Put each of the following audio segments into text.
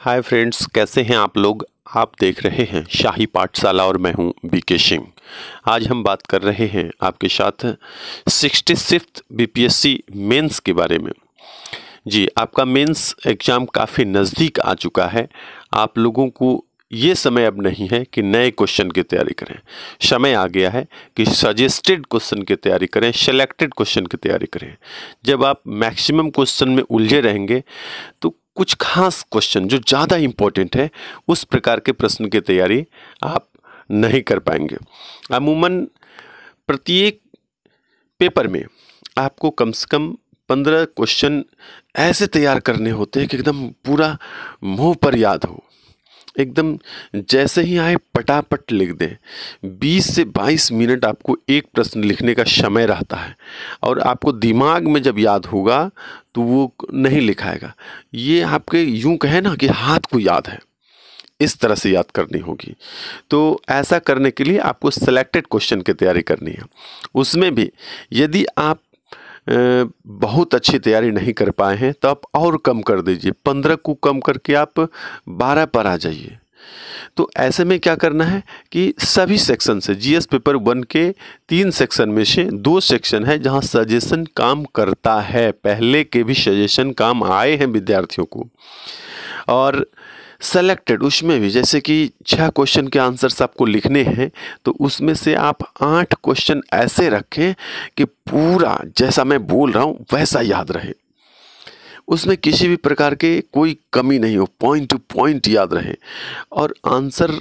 hi friends कैसे हैं आप लोग आप देख रहे हैं शाही पाठशाला और मैं हूं बीके सिंह आज हम बात कर रहे हैं आपके साथ सिक्सटी सिक्स बीपीएससी मेंस के बारे में जी आपका मेंस एग्ज़ाम काफ़ी नज़दीक आ चुका है आप लोगों को ये समय अब नहीं है कि नए क्वेश्चन की तैयारी करें समय आ गया है कि सजेस्टेड क्वेश्चन की तैयारी करें सेलेक्टेड क्वेश्चन की तैयारी करें जब आप मैक्सिमम क्वेश्चन में उलझे रहेंगे तो कुछ खास क्वेश्चन जो ज़्यादा इम्पोर्टेंट है उस प्रकार के प्रश्न की तैयारी आप नहीं कर पाएंगे अमूमन प्रत्येक पेपर में आपको कम से कम पंद्रह क्वेश्चन ऐसे तैयार करने होते हैं कि एकदम पूरा मुंह पर याद हो एकदम जैसे ही आए पटापट लिख दें 20 से 22 मिनट आपको एक प्रश्न लिखने का समय रहता है और आपको दिमाग में जब याद होगा तो वो नहीं लिखाएगा ये आपके यूं कहें ना कि हाथ को याद है इस तरह से याद करनी होगी तो ऐसा करने के लिए आपको सेलेक्टेड क्वेश्चन की तैयारी करनी है उसमें भी यदि आप बहुत अच्छी तैयारी नहीं कर पाए हैं तो आप और कम कर दीजिए पंद्रह को कम करके आप बारह पर आ जाइए तो ऐसे में क्या करना है कि सभी सेक्शन से जीएस पेपर वन के तीन सेक्शन में से दो सेक्शन है जहां सजेशन काम करता है पहले के भी सजेशन काम आए हैं विद्यार्थियों को और सेलेक्टेड उसमें भी जैसे कि छः क्वेश्चन के आंसर्स आपको लिखने हैं तो उसमें से आप आठ क्वेश्चन ऐसे रखें कि पूरा जैसा मैं बोल रहा हूँ वैसा याद रहे उसमें किसी भी प्रकार के कोई कमी नहीं हो पॉइंट टू पॉइंट याद रहे और आंसर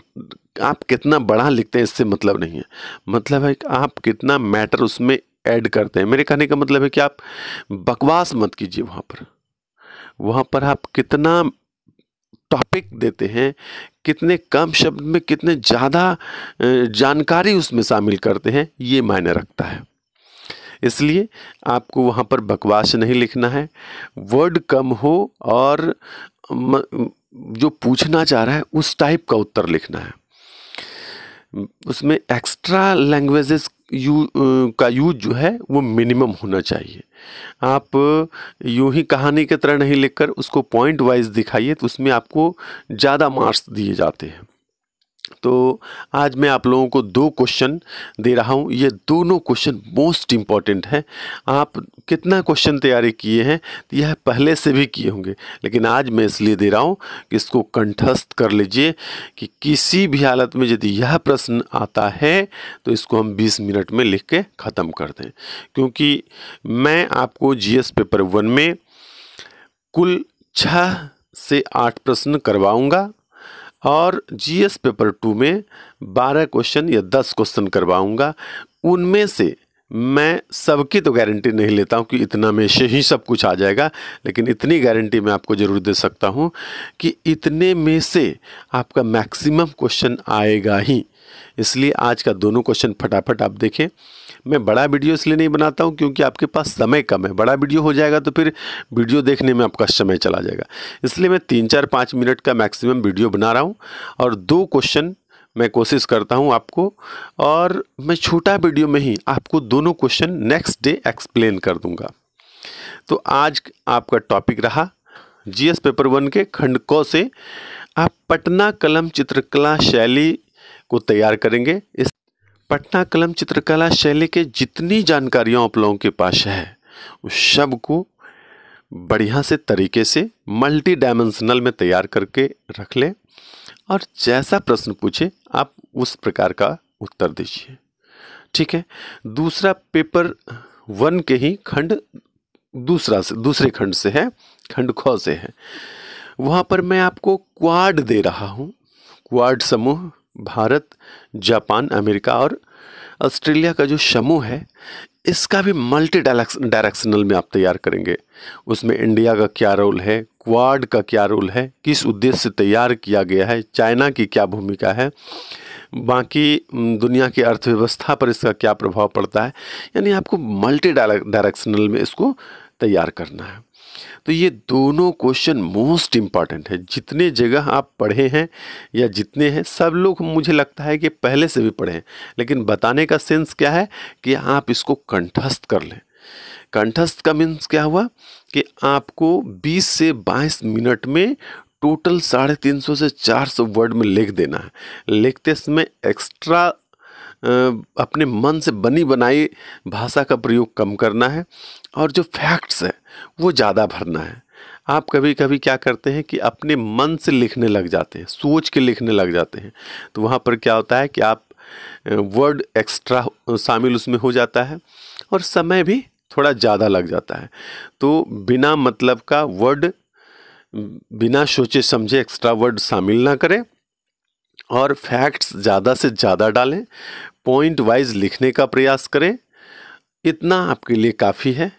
आप कितना बड़ा लिखते हैं इससे मतलब नहीं है मतलब है कि आप कितना मैटर उसमें ऐड करते हैं मेरे कहने का मतलब है कि आप बकवास मत कीजिए वहाँ पर वहाँ पर आप कितना टॉपिक देते हैं कितने कम शब्द में कितने ज़्यादा जानकारी उसमें शामिल करते हैं ये मायने रखता है इसलिए आपको वहाँ पर बकवास नहीं लिखना है वर्ड कम हो और जो पूछना चाह रहा है उस टाइप का उत्तर लिखना है उसमें एक्स्ट्रा लैंग्वेजेस यू का यूज जो है वो मिनिमम होना चाहिए आप यूं ही कहानी की तरह नहीं लिखकर उसको पॉइंट वाइज दिखाइए तो उसमें आपको ज़्यादा मार्क्स दिए जाते हैं तो आज मैं आप लोगों को दो क्वेश्चन दे रहा हूँ ये दोनों क्वेश्चन मोस्ट इम्पॉर्टेंट हैं आप कितना क्वेश्चन तैयारी किए हैं तो यह पहले से भी किए होंगे लेकिन आज मैं इसलिए दे रहा हूँ कि इसको कंठस्थ कर लीजिए कि किसी भी हालत में यदि यह प्रश्न आता है तो इसको हम 20 मिनट में लिख के ख़त्म कर दें क्योंकि मैं आपको जी पेपर वन में कुल छः से आठ प्रश्न करवाऊँगा और जीएस पेपर टू में बारह क्वेश्चन या दस क्वेश्चन करवाऊँगा उनमें से मैं सबकी तो गारंटी नहीं लेता हूं कि इतना में से ही सब कुछ आ जाएगा लेकिन इतनी गारंटी मैं आपको ज़रूर दे सकता हूं कि इतने में से आपका मैक्सिमम क्वेश्चन आएगा ही इसलिए आज का दोनों क्वेश्चन फटाफट आप देखें मैं बड़ा वीडियो इसलिए नहीं बनाता हूं क्योंकि आपके पास समय कम है बड़ा वीडियो हो जाएगा तो फिर वीडियो देखने में आपका समय चला जाएगा इसलिए मैं तीन चार पाँच मिनट का मैक्सिमम वीडियो बना रहा हूँ और दो क्वेश्चन मैं कोशिश करता हूँ आपको और मैं छोटा वीडियो में ही आपको दोनों क्वेश्चन नेक्स्ट डे एक्सप्लेन कर दूँगा तो आज आपका टॉपिक रहा जीएस पेपर वन के खंड कौ से आप पटना कलम चित्रकला शैली को तैयार करेंगे इस पटना कलम चित्रकला शैली के जितनी जानकारियाँ आप लोगों के पास है उस सब को बढ़िया से तरीके से मल्टी डायमेंशनल में तैयार करके रख लें और जैसा प्रश्न पूछे आप उस प्रकार का उत्तर दीजिए ठीक है दूसरा पेपर वन के ही खंड दूसरा से दूसरे खंड से है खंड ख से है वहाँ पर मैं आपको क्वाड दे रहा हूँ क्वाड समूह भारत जापान अमेरिका और ऑस्ट्रेलिया का जो समूह है इसका भी मल्टी डायरेक्शनल में आप तैयार करेंगे उसमें इंडिया का क्या रोल है क्वाड का क्या रोल है किस उद्देश्य से तैयार किया गया है चाइना की क्या भूमिका है बाकी दुनिया की अर्थव्यवस्था पर इसका क्या प्रभाव पड़ता है यानी आपको मल्टी डायरेक्शनल में इसको तैयार करना है तो ये दोनों क्वेश्चन मोस्ट इम्पॉर्टेंट है जितने जगह आप पढ़े हैं या जितने हैं सब लोग मुझे लगता है कि पहले से भी पढ़े हैं लेकिन बताने का सेंस क्या है कि आप इसको कंठस्थ कर लें कंठस्थ का मीन्स क्या हुआ कि आपको 20 से 22 मिनट में टोटल साढ़े तीन सौ से चार सौ वर्ड में लिख देना है लिखते समय एक्स्ट्रा अपने मन से बनी बनाई भाषा का प्रयोग कम करना है और जो फैक्ट्स हैं वो ज़्यादा भरना है आप कभी कभी क्या करते हैं कि अपने मन से लिखने लग जाते हैं सोच के लिखने लग जाते हैं तो वहाँ पर क्या होता है कि आप वर्ड एक्स्ट्रा शामिल उसमें हो जाता है और समय भी थोड़ा ज़्यादा लग जाता है तो बिना मतलब का वर्ड बिना सोचे समझे एक्स्ट्रा वर्ड शामिल ना करें और फैक्ट्स ज़्यादा से ज़्यादा डालें पॉइंट वाइज लिखने का प्रयास करें इतना आपके लिए काफ़ी है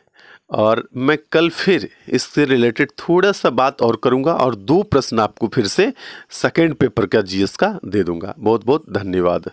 और मैं कल फिर इससे रिलेटेड थोड़ा सा बात और करूंगा और दो प्रश्न आपको फिर से सेकेंड पेपर का जीएस का दे दूंगा बहुत बहुत धन्यवाद